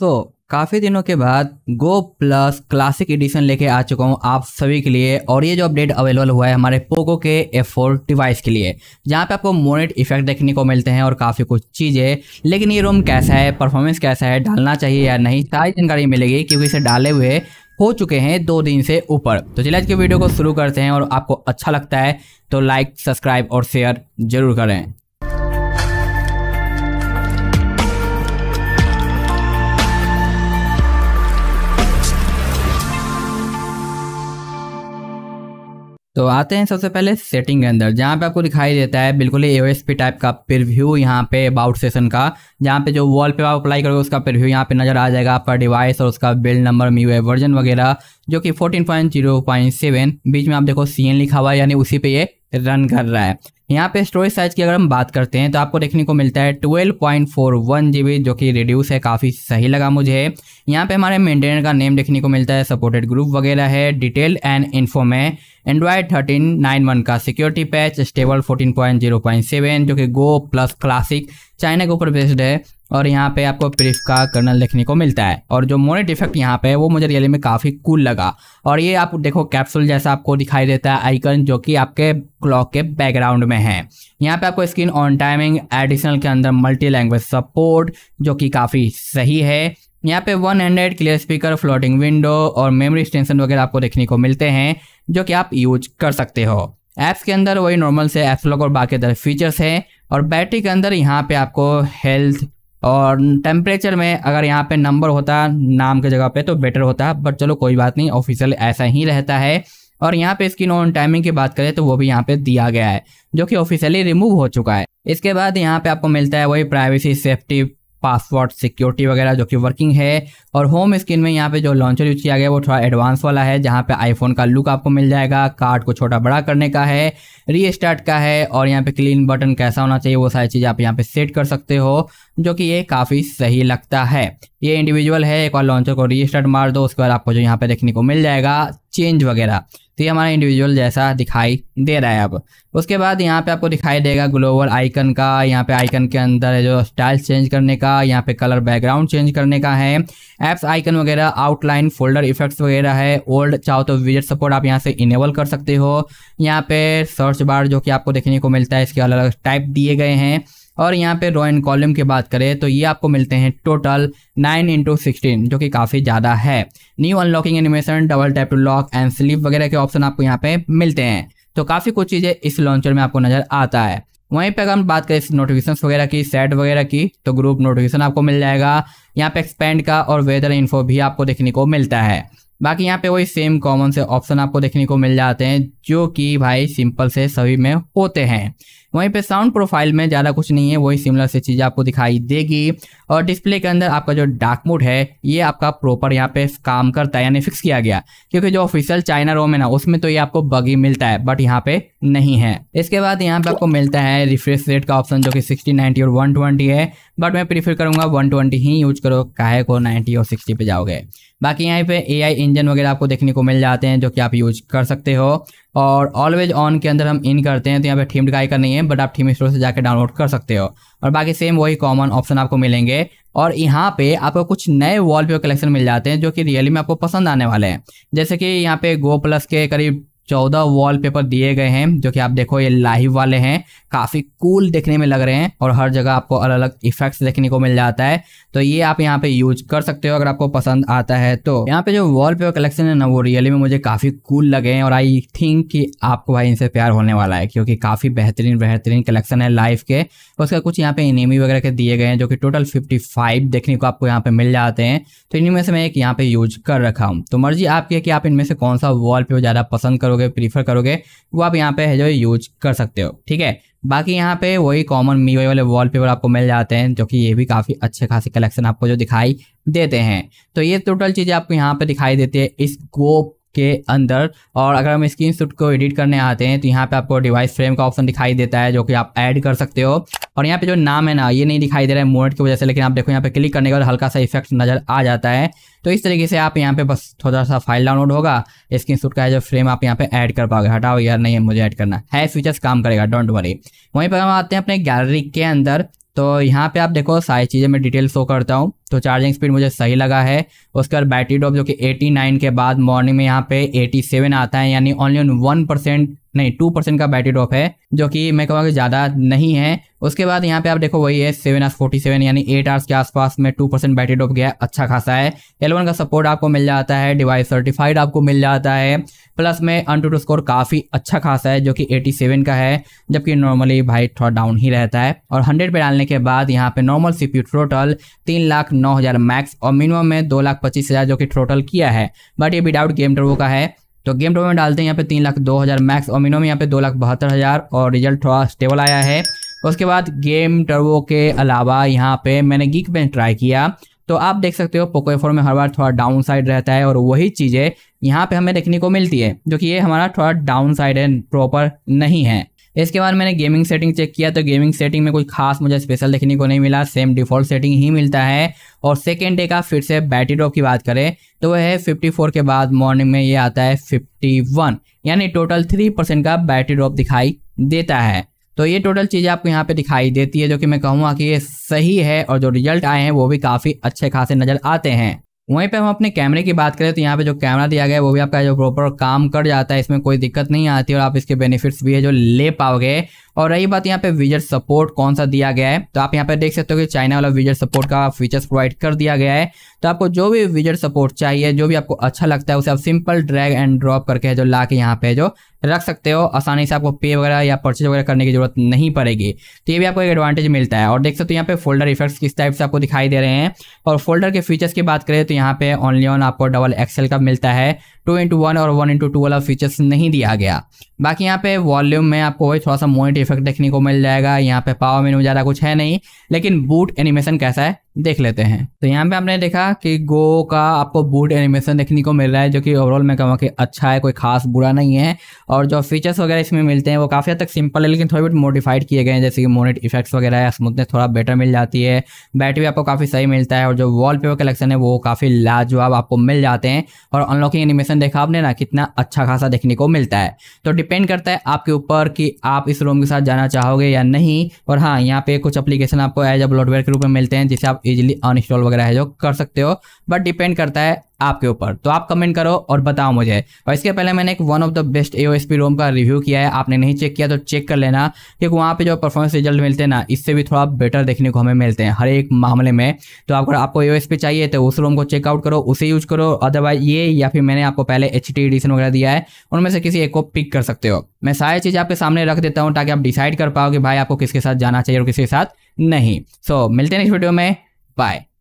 तो so, काफ़ी दिनों के बाद गो प्लस क्लासिक एडिशन लेके आ चुका हूँ आप सभी के लिए और ये जो अपडेट अवेलेबल हुआ है हमारे पोको के F4 डिवाइस के लिए जहाँ पे आपको मोनेट इफेक्ट देखने को मिलते हैं और काफ़ी कुछ चीज़ें लेकिन ये रोम कैसा है परफॉर्मेंस कैसा है डालना चाहिए या नहीं सारी जानकारी मिलेगी क्योंकि इसे डाले हुए हो चुके हैं दो दिन से ऊपर तो चलिए आज के वीडियो को शुरू करते हैं और आपको अच्छा लगता है तो लाइक सब्सक्राइब और शेयर जरूर करें तो आते हैं सबसे पहले सेटिंग के अंदर जहाँ पे आपको दिखाई देता है बिल्कुल ही एस पी टाइप का प्रिव्यू यहाँ पे अबाउट सेशन का जहाँ पे जो वॉल पे आप अप्लाई करोगे उसका प्रिव्यू यहाँ पे नजर आ जाएगा आपका डिवाइस और उसका बिल्ड नंबर मी वर्जन वगैरह जो कि 14.0.7 बीच में आप देखो सी लिखा हुआ है यानी उसी पे ये रन कर रहा है यहाँ पे स्टोरेज साइज की अगर हम बात करते हैं तो आपको देखने को मिलता है twelve point four one G B जो कि रिड्यूस है काफ़ी सही लगा मुझे यहाँ पे हमारे मेंटेनर का नेम देखने को मिलता है सपोर्टेड ग्रुप वगैरह है डिटेल एंड इन्फो में एंड्रॉयड थर्टीन नाइन वन का security patch stable fourteen point zero point seven जो कि गो प्लस क्लासिक चाइना के ऊपर बेस्ड है और यहाँ पे आपको प्रिफ का कर्नल देखने को मिलता है और जो मोनेट इफेक्ट यहाँ पे है वो मुझे रियली में काफ़ी कूल लगा और ये आप देखो कैप्सूल जैसा आपको दिखाई देता है आइकन जो कि आपके क्लॉक के बैकग्राउंड में है यहाँ पे आपको स्क्रीन ऑन टाइमिंग एडिशनल के अंदर मल्टी लैंग्वेज सपोर्ट जो कि काफ़ी सही है यहाँ पे 100 क्लियर स्पीकर फ्लोटिंग विंडो और मेमोरी स्टेंशन वगैरह आपको देखने को मिलते हैं जो कि आप यूज कर सकते हो ऐप्स के अंदर वही नॉर्मल से एप्सलॉक और बाकी अदर फीचर्स हैं और बैटरी के अंदर यहाँ पे आपको हेल्थ और टेम्परेचर में अगर यहाँ पे नंबर होता नाम के जगह पे तो बेटर होता बट चलो कोई बात नहीं ऑफिशियल ऐसा ही रहता है और यहाँ पे स्किन ऑन टाइमिंग की बात करें तो वो भी यहाँ पे दिया गया है जो कि ऑफिशियली रिमूव हो चुका है इसके बाद यहाँ पे आपको मिलता है वही प्राइवेसी सेफ्टी पासवर्ड सिक्योरिटी वगैरह जो कि वर्किंग है और होम स्क्रीन में यहाँ पे जो लॉन्चर यूज किया गया वो थोड़ा एडवांस वाला है जहाँ पे आईफोन का लुक आपको मिल जाएगा कार्ड को छोटा बड़ा करने का है रीस्टार्ट का है और यहाँ पे क्लीन बटन कैसा होना चाहिए वो सारी चीज़ आप यहाँ पे सेट कर सकते हो जो कि ये काफ़ी सही लगता है ये इंडिविजुअल है एक बार लॉन्चर को रीस्टार्ट मार दो उसके बाद आपको जो यहाँ पे देखने को मिल जाएगा चेंज वगैरह तो ये हमारा इंडिविजुअल जैसा दिखाई दे रहा है अब उसके बाद यहाँ पे आपको दिखाई देगा ग्लोबल आइकन का यहाँ पे आइकन के अंदर जो स्टाइल्स चेंज करने का यहाँ पे कलर बैकग्राउंड चेंज करने का है एप्स आइकन वगैरह आउटलाइन फोल्डर इफेक्ट्स वगैरह है ओल्ड चाहो तो विजिट सपोर्ट आप यहाँ से इनेबल कर सकते हो यहाँ पे सर्च बार जो कि आपको देखने को मिलता है इसके अलग अलग टाइप दिए गए हैं और यहाँ पे रॉ एंड कॉलम की बात करें तो ये आपको मिलते हैं टोटल नाइन इंटू सिक्सटीन जो कि काफ़ी ज़्यादा है new unlocking animation double tap to lock and sleep वगैरह के ऑप्शन आपको यहाँ पे मिलते हैं तो काफ़ी कुछ चीज़ें इस लॉन्चर में आपको नज़र आता है वहीं पे अगर हम बात करें नोटिफिकेशन वगैरह की सेट वगैरह की तो ग्रुप नोटिफिकेशन आपको मिल जाएगा यहाँ पे एक्सपेंड का और वेदर इन्फो भी आपको देखने को मिलता है बाकी यहाँ पे वही सेम कॉमन से ऑप्शन आपको देखने को मिल जाते हैं जो कि भाई सिंपल से सभी में होते हैं वहीं पे साउंड प्रोफाइल में ज़्यादा कुछ नहीं है वही सिमिलर से चीज़ आपको दिखाई देगी और डिस्प्ले के अंदर आपका जो डार्क मोड है ये आपका प्रॉपर यहाँ पे काम करता है यानी फिक्स किया गया क्योंकि जो ऑफिशियल चाइना रोम है ना उसमें तो ये आपको बगी मिलता है बट यहाँ पे नहीं है इसके बाद यहाँ पे आपको मिलता है रिफ्रेश रेट का ऑप्शन जो कि सिक्सटी नाइन्टी और वन ट्वेंटी है बट मैं प्रीफर करूँगा वन ट्वेंटी ही यूज करो काहे को नाइन्टी और सिक्सटी पे जाओगे बाकी यहाँ पे ए आई इंजन वगैरह आपको देखने को मिल जाते हैं जो कि आप यूज कर सकते हो और ऑलवेज ऑन के अंदर हम इन करते हैं तो यहाँ पे थीम्ड का आइकन नहीं है बट आप थीम स्टोर से जाकर डाउनलोड कर सकते हो और बाकी सेम वही कॉमन ऑप्शन आपको मिलेंगे और यहाँ पे आपको कुछ नए वॉलपेपर कलेक्शन मिल जाते हैं जो कि रियली में आपको पसंद आने वाले हैं जैसे कि यहाँ पे गो प्लस के करीब चौदह वॉलपेपर दिए गए हैं जो कि आप देखो ये लाइव वाले हैं काफ़ी कूल देखने में लग रहे हैं और हर जगह आपको अलग अलग इफेक्ट्स देखने को मिल जाता है तो ये आप यहाँ पे यूज कर सकते हो अगर आपको पसंद आता है तो यहाँ पे जो वॉलपेपर कलेक्शन है ना वो रियली में मुझे काफ़ी कूल लगे हैं और आई थिंक कि आपको भाई इनसे प्यार होने वाला है क्योंकि काफ़ी बेहतरीन बेहतरीन कलेक्शन है लाइफ के उसका कुछ यहाँ पे इनेमी वगैरह के दिए गए हैं जो कि टोटल फिफ्टी फाइव देखने को आपको यहाँ पे मिल जाते हैं तो इनमें से मैं एक यहाँ पे यूज कर रखा हूँ तो मर्जी आपकी है कि आप इनमें से कौन सा वॉल ज़्यादा पसंद करो करोगे प्रीफर करोगे वो आप यहाँ पे है जो यूज कर सकते हो ठीक है बाकी यहाँ पे वही कॉमन मी वाई वाले वॉलपेपर आपको मिल जाते हैं जो कि ये भी काफ़ी अच्छे खासे कलेक्शन आपको जो दिखाई देते हैं तो ये टोटल चीज़ें आपको यहाँ पे दिखाई देती है इस स्कोप के अंदर और अगर हम स्क्रीन शूट को एडिट करने आते हैं तो यहाँ पे आपको डिवाइस फ्रेम का ऑप्शन दिखाई देता है जो कि आप ऐड कर सकते हो और यहाँ पे जो नाम है ना ये नहीं दिखाई दे रहा है मोड की वजह से लेकिन आप देखो यहाँ पे क्लिक करने के बाद हल्का सा इफेक्ट नज़र आ जाता है तो इस तरीके से आप यहाँ पे बस थोड़ा सा फाइल डाउनलोड होगा स्क्रीन शूट का जो फ्रेम आप यहाँ पे ऐड कर पाओगे हटाओ यार नहीं है मुझे ऐड करना है फीचर्स काम करेगा डोंट वरी वहीं पर हम आते हैं अपने गैलरी के अंदर तो यहाँ पे आप देखो सारी चीज़ें मैं डिटेल शो करता हूँ तो चार्जिंग स्पीड मुझे सही लगा है उसके बाद बैटरी ड्रॉप जो कि 89 के बाद मॉर्निंग में यहाँ पे 87 आता है यानी ओनली ऑन वन परसेंट नहीं टू परसेंट का बैटरी ड्रॉप है जो कि मैं कहूँगा कि ज़्यादा नहीं है उसके बाद यहाँ पे आप देखो वही है सेवन आर्स फोर्टी सेवन यानी एट आर्स के आसपास में टू परसेंट बैटरी ड्रॉप गया अच्छा खासा है एलेवन का सपोर्ट आपको मिल जाता है डिवाइस सर्टिफाइड आपको मिल जाता है प्लस में अन टू स्कोर काफ़ी अच्छा खासा है जो कि एटी सेवन का है जबकि नॉर्मली भाई थोड़ा डाउन ही रहता है और हंड्रेड पे डालने के बाद यहाँ पे नॉर्मल सी टोटल तीन लाख नौ हज़ार मैक्स और मिनिमम में दो लाख पच्चीस हज़ार जो कि टोटल किया है बट ये विदाउट गेम टर्बो का है तो गेम टर्बो में डालते हैं यहाँ पे तीन लाख दो हज़ार मैक्स और मिनिमम यहाँ पे दो लाख बहत्तर हज़ार और रिजल्ट थोड़ा स्टेबल आया है उसके बाद गेम टर्बो के अलावा यहाँ पे मैंने गिक बेंच ट्राई किया तो आप देख सकते हो पोको फोर में हर बार थोड़ा डाउन साइड रहता है और वही चीज़ें यहाँ पे हमें देखने को मिलती है जो कि ये हमारा थोड़ा डाउन साइड है प्रॉपर नहीं है इसके बाद मैंने गेमिंग सेटिंग चेक किया तो गेमिंग सेटिंग में कोई खास मुझे स्पेशल देखने को नहीं मिला सेम डिफॉल्ट सेटिंग ही मिलता है और सेकेंड डे का फिर से बैटरी ड्रॉप की बात करें तो वह है 54 के बाद मॉर्निंग में ये आता है 51 यानी टोटल 3% का बैटरी ड्रॉप दिखाई देता है तो ये टोटल चीज़ें आपको यहाँ पे दिखाई देती है जो कि मैं कहूँगा कि ये सही है और जो रिजल्ट आए हैं वो भी काफ़ी अच्छे खासे नज़र आते हैं वहीं पे हम अपने कैमरे की बात करें तो यहाँ पे जो कैमरा दिया गया है वो भी आपका जो प्रॉपर काम कर जाता है इसमें कोई दिक्कत नहीं आती और आप इसके बेनिफिट्स भी है जो ले पाओगे और रही बात यहाँ पे विजट सपोर्ट कौन सा दिया गया है तो आप यहाँ पे देख सकते हो कि चाइना वाला विजट सपोर्ट का फीचर्स प्रोवाइड कर दिया गया है तो आपको जो भी विजट सपोर्ट चाहिए जो भी आपको अच्छा लगता है उसे आप सिंपल ड्रैग एंड ड्रॉप करके जो ला के यहाँ पे जो रख सकते हो आसानी से आपको पे वगैरह या परचेज वगैरह करने की जरूरत नहीं पड़ेगी तो ये भी आपको एक एडवांटेज मिलता है और देख सकते हो यहाँ पे फोल्डर इफेक्ट्स किस टाइप से आपको दिखाई दे रहे हैं और फोल्डर के फीचर्स की बात करें तो यहाँ पे ऑनली ऑन आपको डबल एक्सेल का मिलता है टू इंटू वन और वन इंटू टू वाला फीचर्स नहीं दिया गया बाकी यहाँ पे वॉल्यूम में आपको थोड़ा सा मोनिटर इफेक्ट देखने को मिल जाएगा यहाँ पे पावर मेनू ज़्यादा कुछ है नहीं लेकिन बूट एनिमेशन कैसा है देख लेते हैं तो यहाँ पे आपने देखा कि गो का आपको बूट एनिमेशन देखने को मिल रहा है जो कि ओवरऑल मैं कहूँगा कि अच्छा है कोई खास बुरा नहीं है और जो फीचर्स वगैरह इसमें मिलते हैं वो काफ़ी हद तक सिंपल है लेकिन थोड़े बहुत मॉडिफाइड किए गए हैं जैसे कि मोनिट इफेक्ट्स वगैरह है स्मूथनेस थोड़ा बेटर मिल जाती है बैटरी आपको काफ़ी सही मिलता है और जो वॉल पेपर कलेक्शन है वो काफ़ी लाजवाब आपको मिल जाते हैं और अनलॉकिंग एनिमेशन देखा आपने ना कितना अच्छा खासा देखने को मिलता है तो डिपेंड करता है आपके ऊपर कि आप इस रूम के साथ जाना चाहोगे या नहीं और हाँ यहाँ पे कुछ अप्लीकेशन आपको एज अ ब्लॉडवेयर के रूप में मिलते हैं जिसे आप आप इजिली अनइंस्टॉल वगैरह है जो कर सकते हो बट डिपेंड करता है आपके ऊपर तो आप कमेंट करो और बताओ मुझे और इसके पहले मैंने एक one of the best a ROM का रिव्यू किया है आपने नहीं चेक किया तो चेक कर लेना क्योंकि वहाँ पे जो परफॉर्मेंस रिजल्ट मिलते हैं ना इससे भी थोड़ा बेटर देखने को हमें मिलते हैं हर एक मामले में तो अगर आपको ए चाहिए तो उस रोम को चेकआउट करो उसे यूज करो अदरवाइज ये या फिर मैंने आपको पहले एच एडिशन वगैरह दिया है उनमें से किसी एक को पिक कर सकते हो मैं सारी चीज़ आपके सामने रख देता हूँ ताकि आप डिसाइड कर पाओ कि भाई आपको किसके साथ जाना चाहिए और किसके साथ नहीं सो मिलते हैं नेक्स्ट वीडियो में Bye.